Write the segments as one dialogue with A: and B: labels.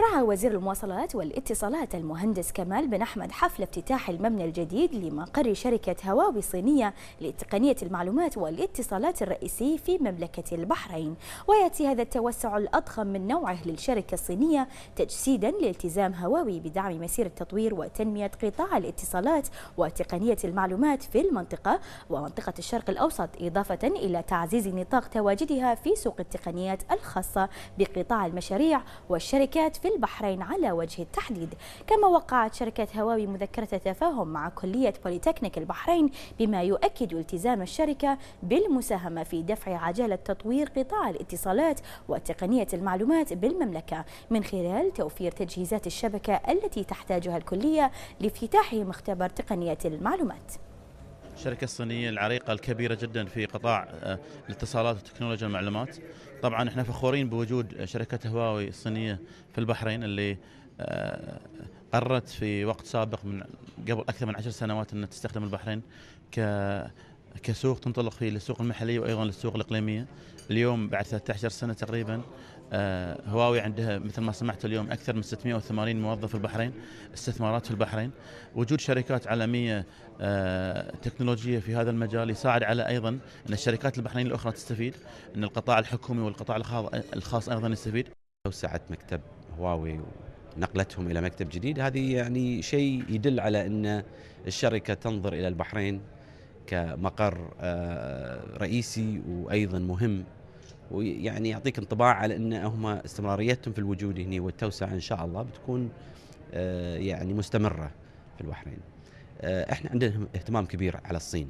A: رعى وزير المواصلات والاتصالات المهندس كمال بن أحمد حفل افتتاح المبنى الجديد لمقر شركة هواوي الصينية لتقنية المعلومات والاتصالات الرئيسي في مملكة البحرين ويأتي هذا التوسع الأضخم من نوعه للشركة الصينية تجسيدا لالتزام هواوي بدعم مسيرة تطوير وتنمية قطاع الاتصالات وتقنية المعلومات في المنطقة ومنطقة الشرق الأوسط إضافة إلى تعزيز نطاق تواجدها في سوق التقنيات الخاصة بقطاع المشاريع والشركات في البحرين على وجه التحديد كما وقعت شركة هواوي مذكرة تفاهم مع كلية بوليتكنيك البحرين بما يؤكد التزام الشركة بالمساهمة في دفع عجلة تطوير قطاع الاتصالات وتقنية المعلومات بالمملكة من خلال توفير تجهيزات الشبكة التي تحتاجها الكلية لافتتاح مختبر تقنية المعلومات الشركة الصينية العريقة الكبيرة جدا في قطاع آه، الاتصالات وتكنولوجيا المعلومات طبعا احنا فخورين بوجود شركة هواوي الصينية في البحرين اللي آه، قررت في وقت سابق من قبل أكثر من عشر سنوات أن تستخدم البحرين ك كسوق تنطلق فيه للسوق المحلية وأيضا للسوق الإقليمية اليوم بعد 13 سنة تقريبا آه، هواوي عندها مثل ما سمعت اليوم اكثر من 680 موظف في البحرين، استثمارات في البحرين، وجود شركات عالميه آه، تكنولوجيه في هذا المجال يساعد على ايضا ان الشركات البحرينيه الاخرى تستفيد، ان القطاع الحكومي والقطاع الخاص ايضا يستفيد. توسعه مكتب هواوي نقلتهم الى مكتب جديد هذه يعني شيء يدل على ان الشركه تنظر الى البحرين كمقر آه، رئيسي وايضا مهم ويعني يعطيك انطباع على ان هم استمراريتهم في الوجود هنا والتوسعه ان شاء الله بتكون آه، يعني مستمره في البحرين. آه، احنا عندنا اهتمام كبير على الصين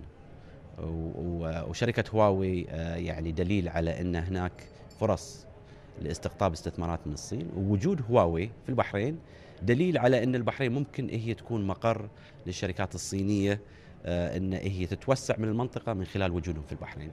A: وشركه هواوي آه، يعني دليل على ان هناك فرص لاستقطاب استثمارات من الصين ووجود هواوي في البحرين دليل على ان البحرين ممكن هي تكون مقر للشركات الصينيه ان هي تتوسع من المنطقه من خلال وجودهم في البحرين.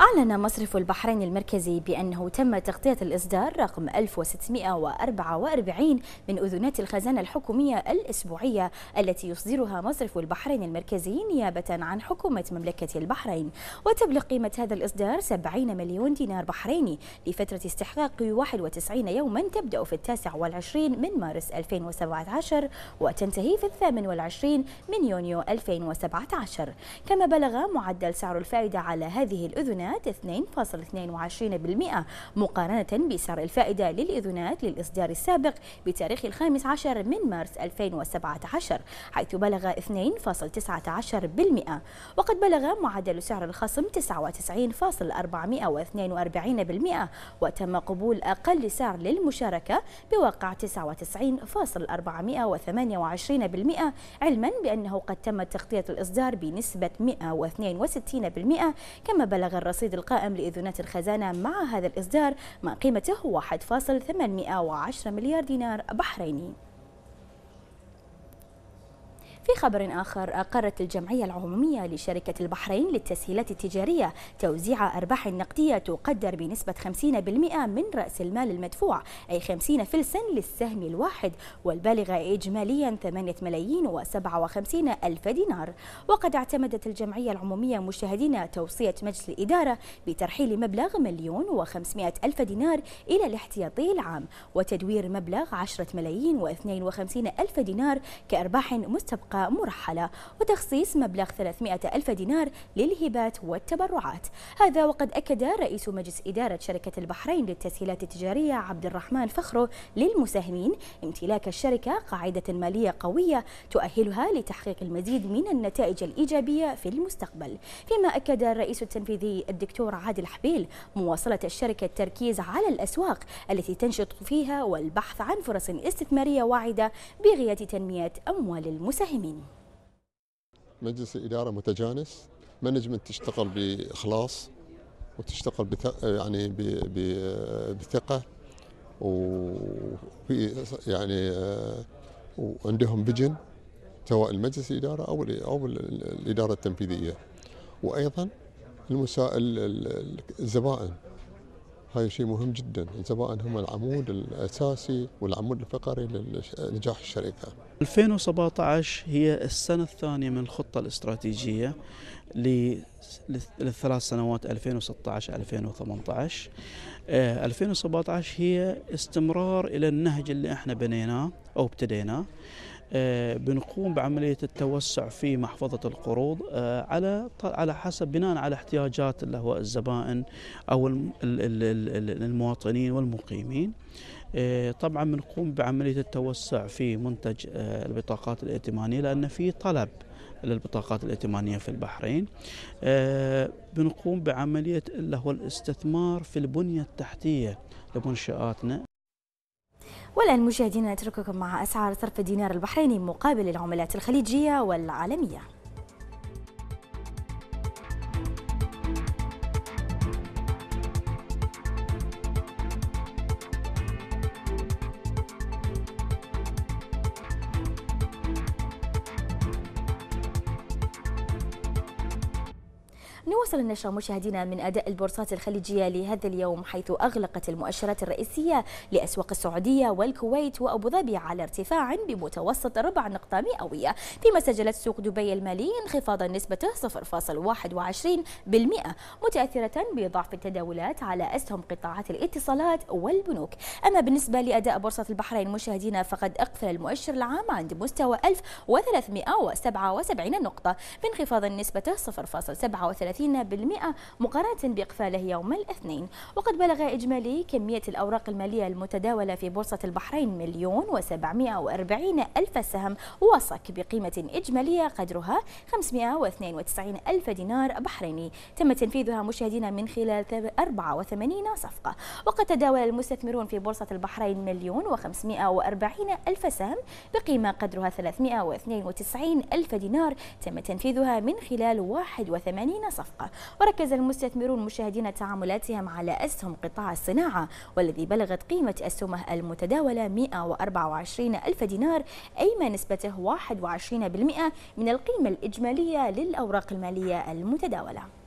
A: أعلن مصرف البحرين المركزي بأنه تم تغطية الإصدار رقم 1644 من أذونات الخزانة الحكومية الأسبوعية التي يصدرها مصرف البحرين المركزي نيابة عن حكومة مملكة البحرين وتبلغ قيمة هذا الإصدار 70 مليون دينار بحريني لفترة استحقاق 91 يوما تبدأ في التاسع والعشرين من مارس 2017 وتنتهي في الثامن والعشرين من يونيو 2017 كما بلغ معدل سعر الفائدة على هذه الأذونات للإذونات 2.22% مقارنة بسعر الفائدة للإذونات للإصدار السابق بتاريخ الخامس عشر من مارس 2017 حيث بلغ 2.19% وقد بلغ معدل سعر الخصم 99.442% وتم قبول أقل سعر للمشاركة بواقع 99.428% علما بأنه قد تم تغطية الإصدار بنسبة 162% كما بلغ الرصيد الرصيد القائم لإذونات الخزانة مع هذا الإصدار ما قيمته 1.810 مليار دينار بحريني في خبر آخر أقرت الجمعية العمومية لشركة البحرين للتسهيلات التجارية توزيع أرباح نقدية تقدر بنسبة 50% من رأس المال المدفوع أي 50 فلسا للسهم الواحد والبالغة إجماليا 8 ملايين و57 ألف دينار وقد اعتمدت الجمعية العمومية مشاهدين توصية مجلس الإدارة بترحيل مبلغ مليون و500 ألف دينار إلى الاحتياطي العام وتدوير مبلغ 10 ملايين و52 ألف دينار كأرباح مستبقة مرحلة وتخصيص مبلغ 300 ألف دينار للهبات والتبرعات هذا وقد أكد رئيس مجلس إدارة شركة البحرين للتسهيلات التجارية عبد الرحمن فخرو للمساهمين امتلاك الشركة قاعدة مالية قوية تؤهلها لتحقيق المزيد من النتائج الإيجابية في المستقبل فيما أكد الرئيس التنفيذي الدكتور عادل حبيل مواصلة الشركة التركيز على الأسواق التي تنشط فيها والبحث عن فرص استثمارية واعدة بغية تنمية أموال المساهمين العالمين مجلس الإدارة متجانس مانجمنت تشتغل بإخلاص وتشتغل يعني بثقة وفي يعني آه، وعندهم فيجن سواء المجلس الإدارة أو أو الإدارة التنفيذية وأيضا المسا... الزبائن هاي شيء مهم جدا الزبائن هم العمود الاساسي والعمود الفقري لنجاح الشركه. 2017 هي السنه الثانيه من الخطه الاستراتيجيه للثلاث سنوات 2016 2018 2017 هي استمرار الى النهج اللي احنا بنيناه او ابتديناه آه، بنقوم بعملية التوسع في محفظة القروض آه، على على حسب بناء على احتياجات اللي هو الزبائن أو المواطنين والمقيمين آه، طبعا بنقوم بعملية التوسع في منتج البطاقات الائتمانية لأن في طلب للبطاقات الائتمانية في البحرين بنقوم بعملية اللي هو الاستثمار في البنية التحتية لمنشآتنا والآن مشاهدينا نترككم مع أسعار صرف الدينار البحريني مقابل العملات الخليجية والعالمية نواصل النشرة مشاهدينا من أداء البورصات الخليجية لهذا اليوم حيث أغلقت المؤشرات الرئيسية لأسواق السعودية والكويت وأبو ظبي على ارتفاع بمتوسط ربع نقطة مئوية فيما سجلت سوق دبي المالي انخفاضا نسبته 0.21% متأثرة بضعف التداولات على أسهم قطاعات الاتصالات والبنوك أما بالنسبة لأداء بورصة البحرين مشاهدينا فقد أقفل المؤشر العام عند مستوى 1377 نقطة بانخفاض نسبته 0.37 30% مقارنة بإقفاله يوم الاثنين وقد بلغ إجمالي كمية الأوراق المالية المتداولة في بورصة البحرين مليون و740 ألف سهم وصك بقيمة إجمالية قدرها 592 ألف دينار بحريني تم تنفيذها مشاهدين من خلال 84 صفقة وقد تداول المستثمرون في بورصة البحرين مليون و540 ألف سهم بقيمة قدرها 392 ألف دينار تم تنفيذها من خلال 81 صفقة الصفقة وركز المستثمرون مشاهدين تعاملاتهم على أسهم قطاع الصناعة والذي بلغت قيمة أسهمه المتداولة 124 ألف دينار أي ما نسبته 21% من القيمة الإجمالية للأوراق المالية المتداولة